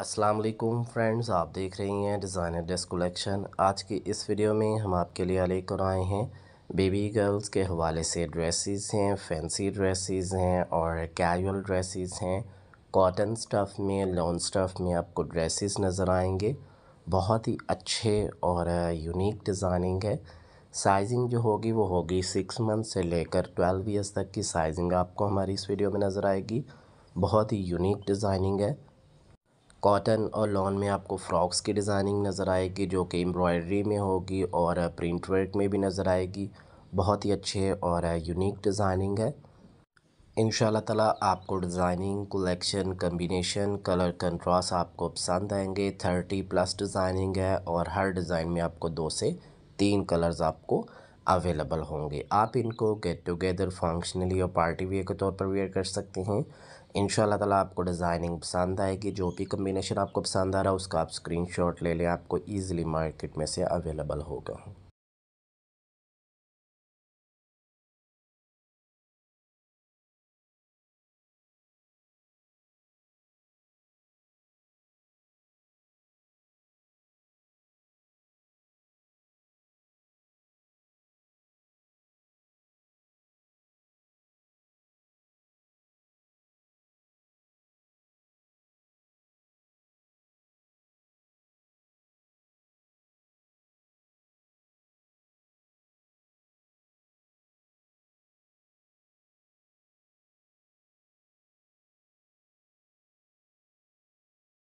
अस्सलाम वालेकुम फ्रेंड्स आप देख रही हैं डिज़ाइनर ड्रेस कलेक्शन आज की इस वीडियो में हम आपके लिए लेकर आए हैं बेबी गर्ल्स के हवाले से ड्रेसेस हैं फैंसी ड्रेसेस हैं और कैजुअल ड्रेसेस हैं कॉटन स्टफ़ में लॉन स्टफ़ में आपको ड्रेसेस नज़र आएंगे बहुत ही अच्छे और यूनिक डिज़ाइनिंग है साइजिंग जो होगी वो होगी सिक्स मंथ से लेकर ट्वेल्व ईयर्स तक की साइजिंग आपको हमारी इस वीडियो में नज़र आएगी बहुत ही यूनिक डिज़ाइनिंग है कॉटन और लॉन में आपको फ्रॉक्स की डिज़ाइनिंग नज़र आएगी जो कि एम्ब्रॉयडरी में होगी और प्रिंट वर्क में भी नज़र आएगी बहुत ही अच्छे और यूनिक डिज़ाइनिंग है इन ताला आपको designing collection combination colour contrast आपको पसंद आएंगे थर्टी प्लस डिज़ाइनिंग है और हर डिज़ाइन में आपको दो से तीन कलर्स आपको अवेलेबल होंगे आप इनको गेट टुगेदर फंक्शनली और पार्टी वेयर के तौर पर वेयर कर सकते हैं इन ताला आपको डिज़ाइनिंग पसंद आएगी जो भी कम्बिनेशन आपको पसंद आ रहा है उसका आप स्क्रीनशॉट ले लें आपको ईजिली मार्केट में से अवेलेबल होगा